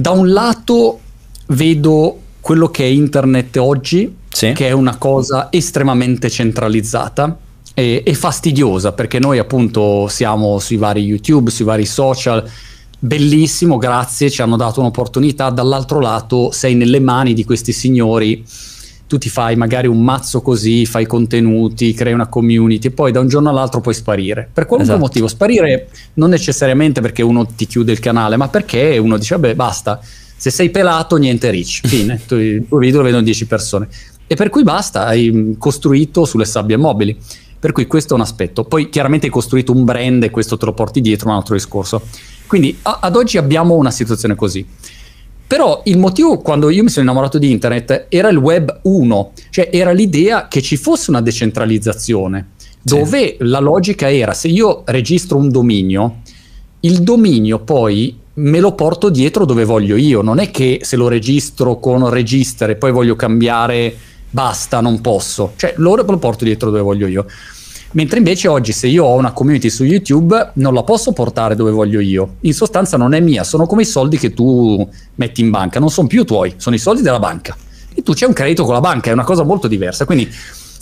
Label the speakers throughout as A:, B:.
A: da un lato vedo quello che è internet oggi, sì. che è una cosa estremamente centralizzata e, e, fastidiosa, perché noi appunto siamo sui vari YouTube, sui vari social, bellissimo, grazie, ci hanno dato un'opportunità, dall'altro lato sei nelle mani di questi signori tu ti fai magari un mazzo così, fai contenuti, crei una community e poi da un giorno all'altro puoi sparire. Per qualunque esatto. motivo, sparire non necessariamente perché uno ti chiude il canale, ma perché uno dice vabbè basta, se sei pelato niente rich, fine, tu, il tuo video lo vedono 10 persone. E per cui basta, hai mm, costruito sulle sabbie mobili. Per cui questo è un aspetto. Poi chiaramente hai costruito un brand e questo te lo porti dietro, un altro discorso. Quindi a- ad oggi abbiamo una situazione così. Però il motivo quando io mi sono innamorato di internet era il web 1, cioè era l'idea che ci fosse una decentralizzazione, dove la logica era se io registro un dominio, il dominio poi me lo porto dietro dove voglio io, non è che se lo registro con e poi voglio cambiare, basta, non posso, cioè lo, lo porto dietro dove voglio io. Mentre invece oggi se io ho una community su YouTube non la posso portare dove voglio io. In sostanza non è mia, sono come i soldi che tu metti in banca, non sono più tuoi, sono i soldi della banca. E tu c'è un credito con la banca, è una cosa molto diversa. Quindi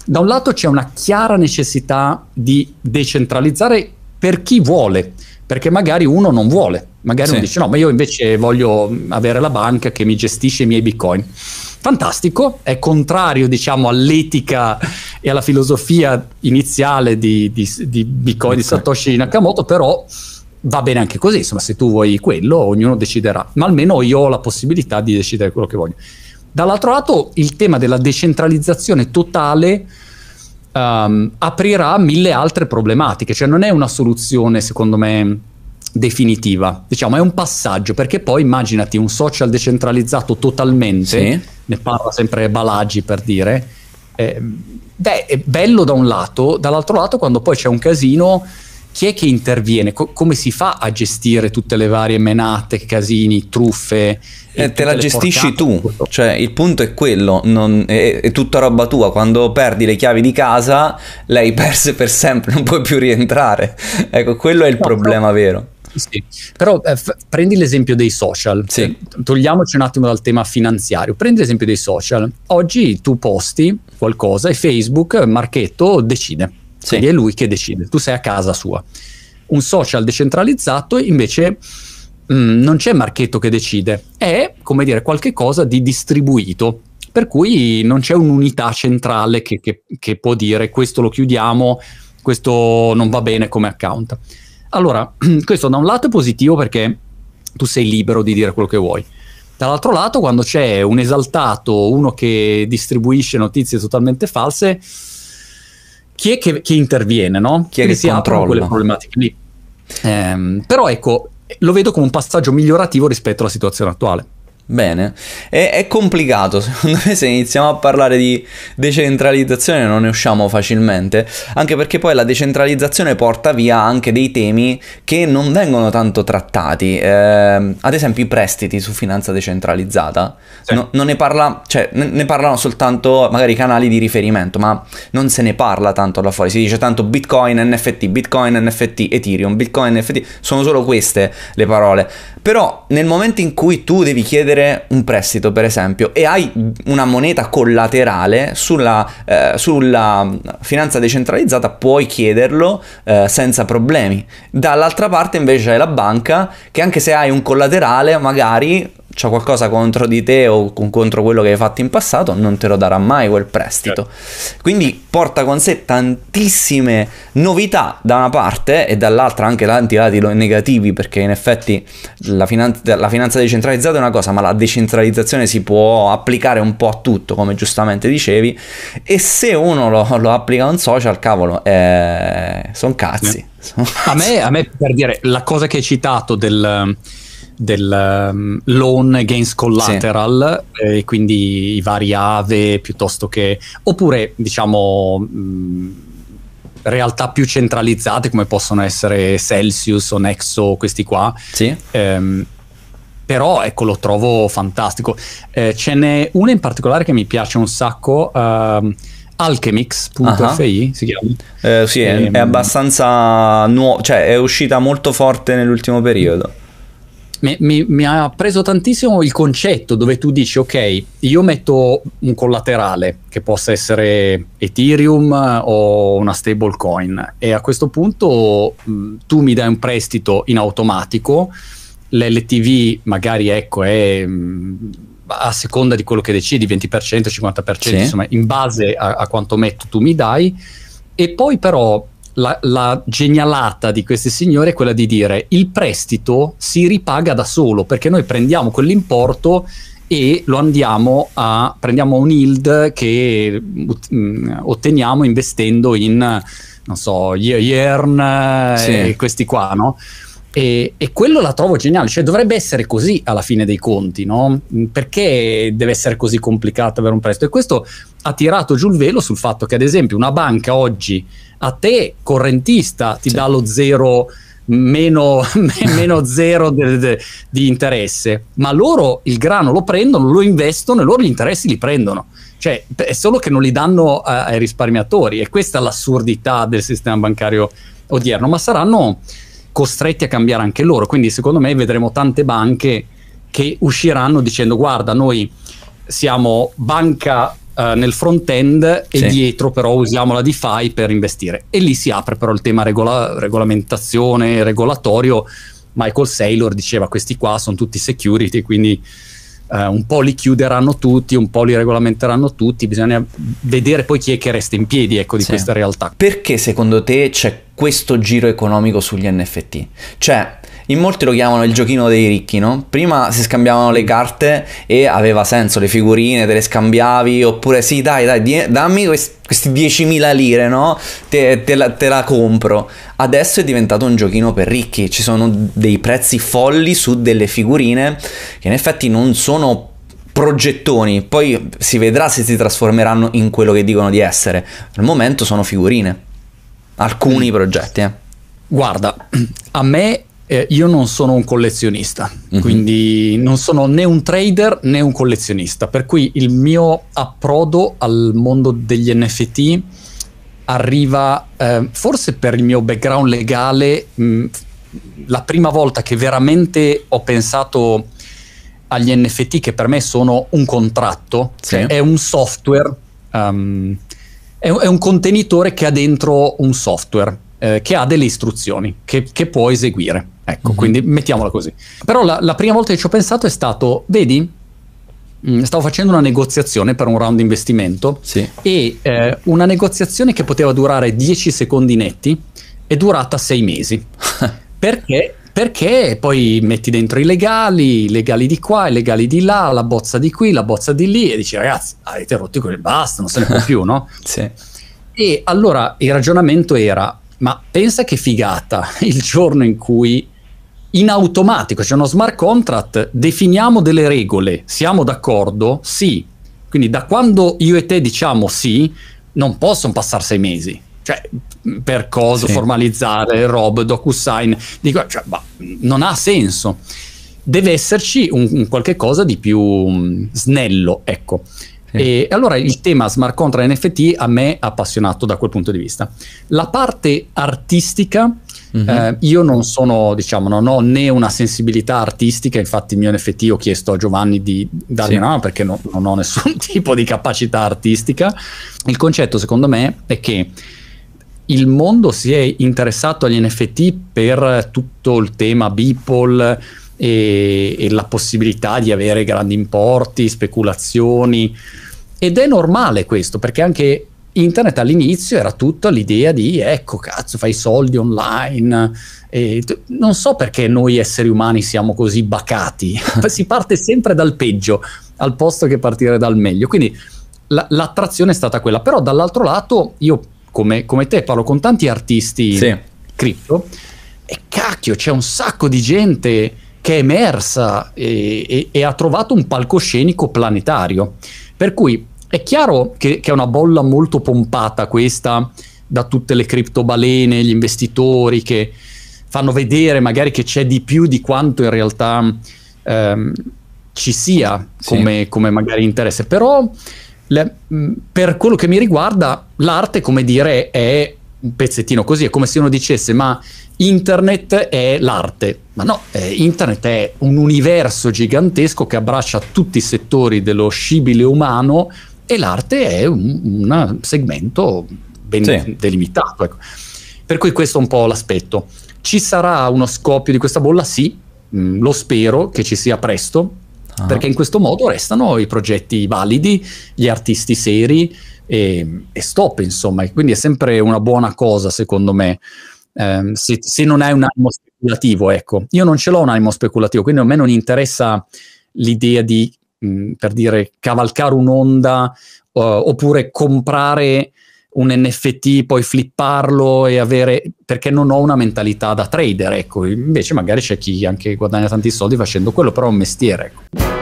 A: da un lato c'è una chiara necessità di decentralizzare per chi vuole, perché magari uno non vuole, magari sì. uno dice no, ma io invece voglio avere la banca che mi gestisce i miei bitcoin. Fantastico, è contrario diciamo all'etica e alla filosofia iniziale di, di, di Bitcoin, okay. di Satoshi Nakamoto, però va bene anche così, insomma se tu vuoi quello ognuno deciderà, ma almeno io ho la possibilità di decidere quello che voglio. Dall'altro lato il tema della decentralizzazione totale um, aprirà mille altre problematiche, cioè non è una soluzione secondo me definitiva, diciamo è un passaggio perché poi immaginati un social decentralizzato totalmente, sì. ne parla sempre Balagi per dire, eh, beh, è bello da un lato, dall'altro lato quando poi c'è un casino chi è che interviene? Co- come si fa a gestire tutte le varie menate, casini, truffe?
B: Eh, te la gestisci tu, cioè il punto è quello, non, è, è, tutta roba tua, quando perdi le chiavi di casa le hai perse per sempre, non puoi più rientrare, ecco quello è il no, problema no. vero. Sì. Però eh, f- prendi l'esempio dei social, sì. Eh,
A: togliamoci un attimo dal tema finanziario, prendi l'esempio dei social. Oggi tu posti qualcosa e Facebook, Marchetto, decide. Sì. Quindi è lui che decide, tu sei a casa sua. Un social decentralizzato invece mh, mm, non c'è Marchetto che decide, è come dire qualcosa di distribuito per cui non c'è un'unità centrale che, che, che, può dire questo lo chiudiamo, questo non va bene come account. Allora, questo da un lato è positivo perché tu sei libero di dire quello che vuoi. Dall'altro lato, quando c'è un esaltato, uno che distribuisce notizie totalmente false, chi è che, che interviene, no? Chi è che, si controlla? aprono quelle problematiche
B: lì? Ehm, però ecco, lo vedo come un passaggio migliorativo rispetto alla situazione attuale. Bene, è, è, complicato, secondo me se iniziamo a parlare di decentralizzazione non ne usciamo facilmente, anche perché poi la decentralizzazione porta via anche dei temi che non vengono tanto trattati, eh, ad esempio i prestiti su finanza decentralizzata, sì. no, non ne, parla, cioè, ne, ne, parlano soltanto magari i canali di riferimento, ma non se ne parla tanto là fuori, si dice tanto Bitcoin, NFT, Bitcoin, NFT, Ethereum, Bitcoin, NFT, sono solo queste le parole, però nel momento in cui tu devi chiedere chiedere un prestito, per esempio, e hai una moneta collaterale sulla, eh, sulla finanza decentralizzata, puoi chiederlo eh, senza problemi. Dall'altra parte invece c'è la banca che anche se hai un collaterale magari ha qualcosa contro di te o contro quello che hai fatto in passato, non te lo darà mai quel prestito. Certo. Quindi porta con sé tantissime novità da una parte e dall'altra anche tanti lati negativi, perché in effetti la, finan- la finanza decentralizzata è una cosa, ma la decentralizzazione si può applicare un po' a tutto, come giustamente dicevi, e se uno lo, lo applica a un social, cavolo, eh, sono cazzi. Son cazzi. A, me, a me, per dire, la cosa che hai citato del del um, loan
A: against collateral sì. eh, quindi i vari AVE piuttosto che oppure diciamo mh, mm, realtà più centralizzate come possono essere Celsius o Nexo questi qua sì. Ehm, però ecco lo trovo fantastico eh, ce n'è una in particolare che mi piace un sacco uh, ehm,
B: Alchemix.fi si chiama eh, sì, e, è, ehm, abbastanza nuova cioè è uscita molto forte nell'ultimo periodo
A: mi, mi, mi, ha preso tantissimo il concetto dove tu dici ok io metto un collaterale che possa essere Ethereum o una stablecoin e a questo punto mh, mm, tu mi dai un prestito in automatico l'LTV magari ecco è mh, mm, a seconda di quello che decidi 20% 50% sì. insomma in base a, a quanto metto tu mi dai e poi però la, la, genialata di questi signori è quella di dire il prestito si ripaga da solo perché noi prendiamo quell'importo e lo andiamo a prendiamo un yield che mh, mm, otteniamo investendo in non so, Yearn sì. e questi qua, no? E, e, quello la trovo geniale, cioè dovrebbe essere così alla fine dei conti, no? Mm, perché deve essere così complicato avere un prestito? E questo ha tirato giù il velo sul fatto che, ad esempio, una banca oggi a te, correntista, ti sì. dà lo zero. Meno, meno zero de, de, di interesse, ma loro il grano lo prendono, lo investono e loro gli interessi li prendono. Cioè, è solo che non li danno a, ai risparmiatori e questa è l'assurdità del sistema bancario odierno, ma saranno costretti a cambiare anche loro. Quindi secondo me vedremo tante banche che usciranno dicendo guarda noi siamo banca eh, nel front end e sì. dietro però usiamo la DeFi per investire. E lì si apre però il tema regola- regolamentazione, regolatorio. Michael Saylor diceva questi qua sono tutti security, quindi eh, un po' li chiuderanno tutti, un po' li regolamenteranno tutti, bisogna vedere
B: poi chi è che resta in piedi ecco, di sì. questa realtà. Perché secondo te c'è questo giro economico sugli NFT. Cioè, in molti lo chiamano il giochino dei ricchi, no? Prima si scambiavano le carte e aveva senso, le figurine te le scambiavi, oppure sì, dai, dai, die- dammi quest- questi 10.000 lire, no? Te, te, la, te la compro. Adesso è diventato un giochino per ricchi, ci sono dei prezzi folli su delle figurine che in effetti non sono progettoni, poi si vedrà se si trasformeranno in quello che dicono di essere. Al momento sono figurine alcuni mm. progetti. Eh.
A: Guarda, a me eh, io non sono un collezionista, mm-hmm.
B: quindi non sono
A: né un trader né un collezionista, per cui il mio approdo al mondo degli NFT arriva eh, forse per il mio background legale, mh, mm, la prima volta che veramente ho pensato agli NFT che per me sono un contratto, sì. Cioè è un software um, è, è un contenitore che ha dentro un software eh, che ha delle istruzioni che, che può eseguire. Ecco, mm-hmm. quindi mettiamola così. Però la, la, prima volta che ci ho pensato è stato, vedi, mm, stavo facendo una negoziazione per un round investimento sì. e eh, una negoziazione che poteva durare 10 secondi netti è durata 6 mesi. Perché perché poi metti dentro i legali, i legali di qua, i legali di là, la bozza di qui, la bozza di lì e dici ragazzi avete rotto quelli, basta, non se ne può più, no? sì. E allora il ragionamento era, ma pensa che figata il giorno in cui in automatico c'è cioè uno smart contract, definiamo delle regole, siamo d'accordo? Sì. Quindi da quando io e te diciamo sì, non possono passare sei mesi cioè, per cosa sì. formalizzare Rob, DocuSign, dico, cioè, bah, non ha senso. Deve esserci un, un qualche cosa di più snello, ecco. E allora il tema smart contract NFT a me ha appassionato da quel punto di vista. La parte artistica, mm-hmm. eh, io non sono, diciamo, non ho né una sensibilità artistica, infatti il mio NFT ho chiesto a Giovanni di darmi sì. una mano perché no, non ho nessun tipo di capacità artistica. Il concetto secondo me è che il mondo si è interessato agli NFT per tutto il tema Beeple e, e la possibilità di avere grandi importi, speculazioni. Ed è normale questo, perché anche internet all'inizio era tutta l'idea di ecco cazzo fai soldi online e non so perché noi esseri umani siamo così bacati si parte sempre dal peggio al posto che partire dal meglio quindi la, l'attrazione è stata quella però dall'altro lato io come, come te, parlo con tanti artisti sì. cripto e cacchio, c'è un sacco di gente che è emersa e, e, e ha trovato un palcoscenico planetario. Per cui è chiaro che, che, è una bolla molto pompata questa da tutte le criptobalene, gli investitori che fanno vedere magari che c'è di più di quanto in realtà ehm, ci sia come, sì. come, magari interesse, però le, mm, per quello che mi riguarda, l'arte, come dire, è un pezzettino così, è come se uno dicesse ma internet è l'arte, ma no, eh, internet è un universo gigantesco che abbraccia tutti i settori dello scibile umano e l'arte è un, un segmento ben sì. delimitato. Ecco. Per cui questo è un po' l'aspetto. Ci sarà uno scoppio di questa bolla? Sì, mh, mm, lo spero che ci sia presto, Ah. perché in questo modo restano i progetti validi, gli artisti seri e, e stop, insomma. E quindi è sempre una buona cosa, secondo me, eh, se, se, non hai un animo speculativo, ecco. Io non ce l'ho un animo speculativo, quindi a me non interessa l'idea di, mh, per dire, cavalcare un'onda uh, oppure comprare un NFT, poi flipparlo e avere... perché non ho una mentalità da trader, ecco, invece magari c'è chi anche guadagna tanti soldi facendo quello, però è un mestiere. Ecco.